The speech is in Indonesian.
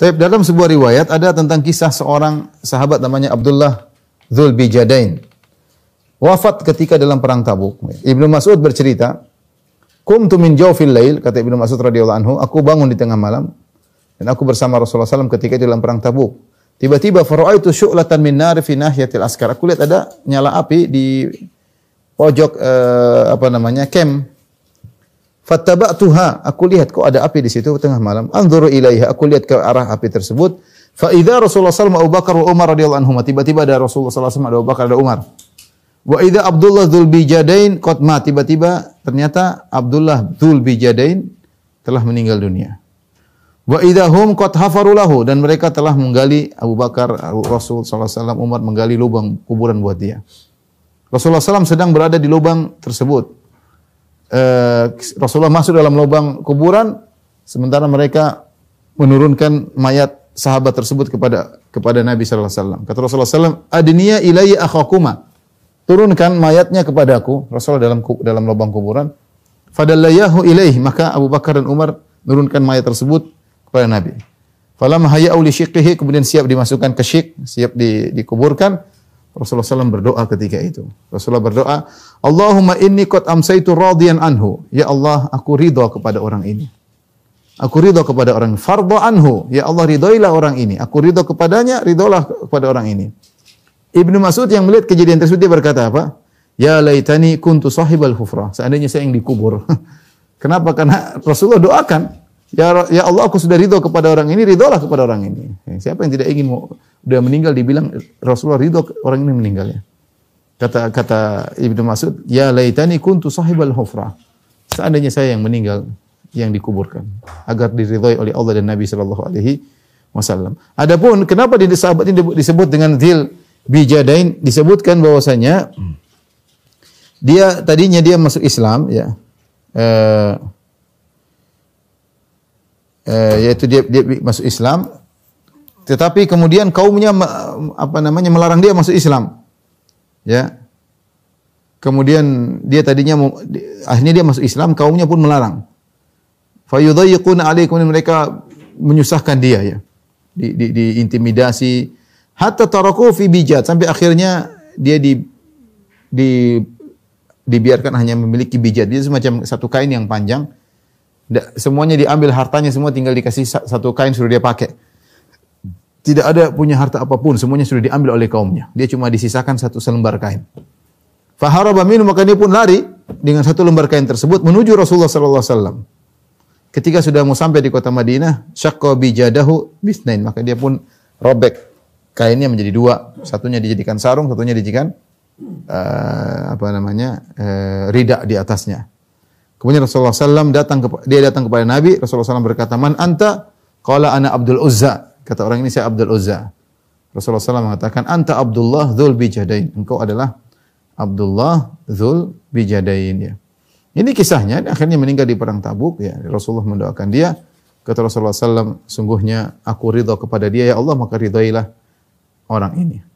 Tapi dalam sebuah riwayat ada tentang kisah seorang sahabat namanya Abdullah Zul Bijadain Wafat ketika dalam perang Tabuk. Ibnu Mas'ud bercerita, "Kumtu min jawfil lail," kata Ibnu Mas'ud radhiyallahu anhu, "Aku bangun di tengah malam dan aku bersama Rasulullah SAW ketika dalam perang Tabuk. Tiba-tiba faraitu syu'latan min nar fi nahyatil askar." Aku lihat ada nyala api di pojok eh, apa namanya? kem Tuha, aku lihat kok ada api di situ tengah malam. Anzuru ilaiha, aku lihat ke arah api tersebut. Fa idza Rasulullah sallallahu Abu Bakar Umar radhiyallahu anhuma, tiba-tiba ada Rasulullah sallallahu alaihi wasallam ada Abu Bakar ada Umar. Wa idza Abdullah dzul bijadain qad tiba-tiba ternyata Abdullah dzul bijadain telah meninggal dunia. Wa idza hum qad hafarulahu dan mereka telah menggali Abu Bakar Rasulullah sallallahu alaihi wasallam Umar menggali lubang kuburan buat dia. Rasulullah sallallahu alaihi wasallam sedang berada di lubang tersebut. Eh, Rasulullah masuk dalam lubang kuburan sementara mereka menurunkan mayat sahabat tersebut kepada kepada Nabi sallallahu alaihi wasallam. Kata Rasulullah sallallahu alaihi wasallam, "Adniya ilayya akhakuma." Turunkan mayatnya kepadaku, Rasulullah dalam dalam lubang kuburan. Fadallayahu ilaih, maka Abu Bakar dan Umar menurunkan mayat tersebut kepada Nabi. Falam hayya'u li kemudian siap dimasukkan ke syik, siap di, dikuburkan. Rasulullah SAW berdoa ketika itu. Rasulullah berdoa, Allahumma inni qad amsaitu radiyan anhu. Ya Allah, aku ridho kepada orang ini. Aku ridho kepada orang ini. anhu. Ya Allah, ridhoilah orang ini. Aku ridho kepadanya, ridholah kepada orang ini. Ibnu Mas'ud yang melihat kejadian tersebut, dia berkata apa? Ya laitani kuntu sahibal hufrah. Seandainya saya yang dikubur. Kenapa? Karena Rasulullah doakan. Ya, ya Allah, aku sudah ridho kepada orang ini, ridholah kepada orang ini. Siapa yang tidak ingin udah meninggal dibilang Rasulullah ridho orang ini meninggal ya. Kata kata Ibnu Mas'ud, "Ya laitani kuntu sahibal hufra." Seandainya saya yang meninggal yang dikuburkan agar diridhoi oleh Allah dan Nabi sallallahu alaihi wasallam. Adapun kenapa di sahabat ini disebut dengan dzil bijadain disebutkan bahwasanya dia tadinya dia masuk Islam ya. Eh, eh, yaitu dia, dia masuk Islam tetapi kemudian kaumnya apa namanya melarang dia masuk Islam. Ya. Kemudian dia tadinya akhirnya dia masuk Islam, kaumnya pun melarang. Fayudayyiquna alaihi mereka menyusahkan dia ya. Di, di, diintimidasi hatta taraku fi bijat sampai akhirnya dia di di dibiarkan hanya memiliki bijat. Dia semacam satu kain yang panjang. Semuanya diambil hartanya semua tinggal dikasih satu kain suruh dia pakai tidak ada punya harta apapun, semuanya sudah diambil oleh kaumnya. Dia cuma disisakan satu selembar kain. Faharaba minum maka dia pun lari dengan satu lembar kain tersebut menuju Rasulullah sallallahu alaihi Ketika sudah mau sampai di kota Madinah, syaqqa bijadahu bisnain, maka dia pun robek kainnya menjadi dua, satunya dijadikan sarung, satunya dijadikan uh, apa namanya? Uh, eh, ridak di atasnya. Kemudian Rasulullah sallallahu datang dia datang kepada Nabi, Rasulullah sallallahu berkata, "Man anta?" Qala ana Abdul Uzza. Kata orang ini saya Abdul Uzza. Rasulullah SAW mengatakan, Anta Abdullah dhul bijadain. Engkau adalah Abdullah dhul bijadain. Ya. Ini kisahnya, akhirnya meninggal di perang tabuk. Ya. Rasulullah mendoakan dia. Kata Rasulullah SAW, sungguhnya aku ridho kepada dia, ya Allah maka ridhoilah orang ini.